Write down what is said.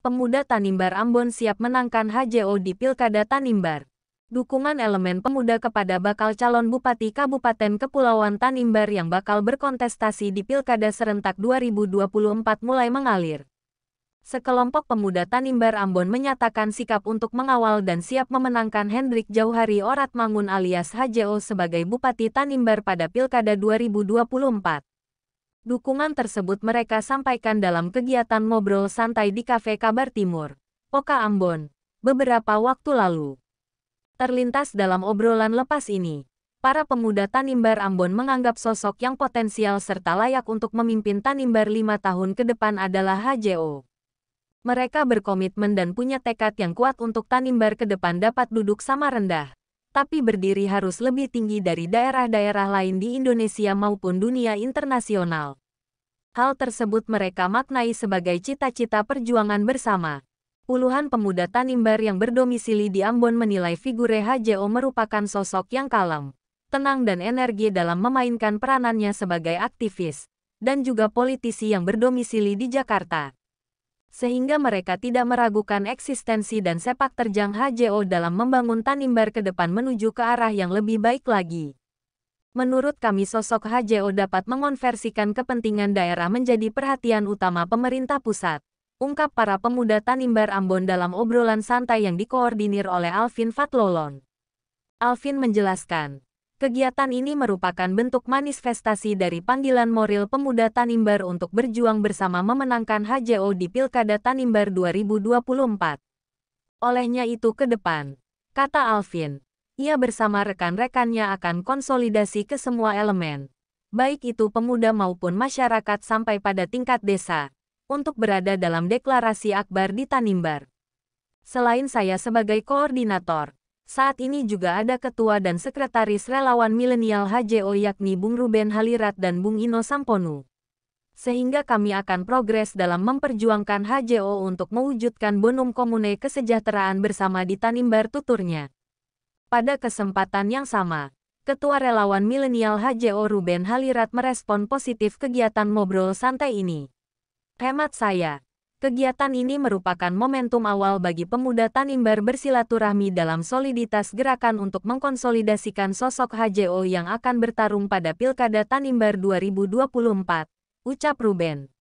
pemuda Tanimbar Ambon siap menangkan HJO di Pilkada Tanimbar. Dukungan elemen pemuda kepada bakal calon Bupati Kabupaten Kepulauan Tanimbar yang bakal berkontestasi di Pilkada Serentak 2024 mulai mengalir. Sekelompok pemuda Tanimbar Ambon menyatakan sikap untuk mengawal dan siap memenangkan Hendrik Jauhari Mangun alias HJO sebagai Bupati Tanimbar pada Pilkada 2024. Dukungan tersebut mereka sampaikan dalam kegiatan ngobrol santai di Kafe Kabar Timur, Oka Ambon, beberapa waktu lalu. Terlintas dalam obrolan lepas ini, para pemuda Tanimbar Ambon menganggap sosok yang potensial serta layak untuk memimpin Tanimbar lima tahun ke depan adalah HJO. Mereka berkomitmen dan punya tekad yang kuat untuk Tanimbar ke depan dapat duduk sama rendah tapi berdiri harus lebih tinggi dari daerah-daerah lain di Indonesia maupun dunia internasional. Hal tersebut mereka maknai sebagai cita-cita perjuangan bersama. Puluhan pemuda Tanimbar yang berdomisili di Ambon menilai figure HJO merupakan sosok yang kalem, tenang dan energi dalam memainkan peranannya sebagai aktivis, dan juga politisi yang berdomisili di Jakarta sehingga mereka tidak meragukan eksistensi dan sepak terjang HJO dalam membangun Tanimbar ke depan menuju ke arah yang lebih baik lagi. Menurut kami sosok HJO dapat mengonversikan kepentingan daerah menjadi perhatian utama pemerintah pusat. Ungkap para pemuda Tanimbar Ambon dalam obrolan santai yang dikoordinir oleh Alvin Fatlolon. Alvin menjelaskan, Kegiatan ini merupakan bentuk manifestasi dari panggilan moral pemuda Tanimbar untuk berjuang bersama memenangkan HJO di Pilkada Tanimbar 2024. Olehnya itu ke depan, kata Alvin. Ia bersama rekan-rekannya akan konsolidasi ke semua elemen, baik itu pemuda maupun masyarakat sampai pada tingkat desa, untuk berada dalam deklarasi akbar di Tanimbar. Selain saya sebagai koordinator, saat ini juga ada ketua dan sekretaris relawan milenial HJO yakni Bung Ruben Halirat dan Bung Ino Samponu. Sehingga kami akan progres dalam memperjuangkan HJO untuk mewujudkan bonum komune kesejahteraan bersama di Tanimbar tuturnya. Pada kesempatan yang sama, Ketua Relawan Milenial HJO Ruben Halirat merespon positif kegiatan ngobrol santai ini. Hemat saya, Kegiatan ini merupakan momentum awal bagi pemuda Tanimbar bersilaturahmi dalam soliditas gerakan untuk mengkonsolidasikan sosok HJO yang akan bertarung pada Pilkada Tanimbar 2024, ucap Ruben.